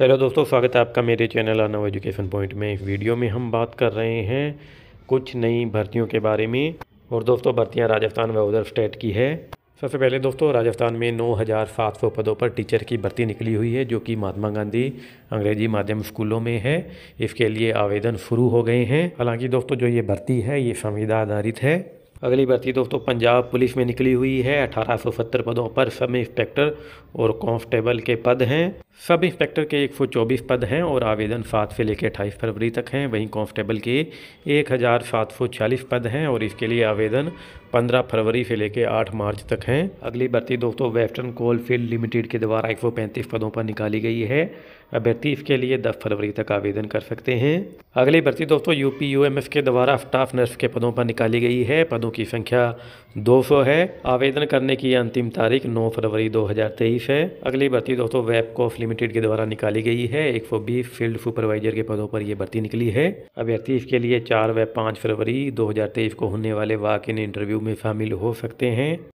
hello दोस्तों स्वागत है आपका मेरे चैनल आनव एजुकेशन पॉइंट में इस वीडियो में हम बात कर रहे हैं कुछ नई भर्तियों के बारे में और दोस्तों भर्तियां राजस्थान व उधर स्टेट की है सबसे पहले दोस्तों राजस्थान में 9,700 पदों पर टीचर की भर्ती निकली हुई है जो कि महात्मा गांधी अंग्रेजी माध्यम स्कूलों में है इसके लिए आवेदन शुरू हो गए हैं हालांकि दोस्तों जो ये भर्ती है ये संविदा आधारित है अगली भर्ती दोस्तों पंजाब पुलिस में निकली हुई है अठारह सौ सत्तर पदों पर सब इंस्पेक्टर और कांस्टेबल के पद हैं सब इंस्पेक्टर के एक सौ चौबीस पद हैं और आवेदन सात से लेकर अट्ठाईस फरवरी तक हैं वहीं कांस्टेबल के एक हज़ार सात सौ चालीस पद हैं और इसके लिए आवेदन पंद्रह फरवरी से लेकर आठ मार्च तक हैं अगली भर्ती दोस्तों वेस्टर्न कोल फील्ड लिमिटेड के द्वारा एक सौ पैंतीस पदों पर निकाली गई है अभ्यर्थी इसके लिए दस फरवरी तक आवेदन कर सकते हैं अगली भर्ती दोस्तों यू यू एम एस के द्वारा स्टाफ नर्स के पदों पर निकाली गई है पदों की संख्या 200 है आवेदन करने की अंतिम तारीख 9 फरवरी 2023 है अगली भर्ती दोस्तों वेबकॉफ लिमिटेड के द्वारा निकाली गई है 120 फील्ड सुपरवाइजर के पदों पर यह भर्ती निकली है अभ्यर्थी इसके लिए 4 व 5 फरवरी 2023 को होने वाले वाक इन इंटरव्यू में शामिल हो सकते हैं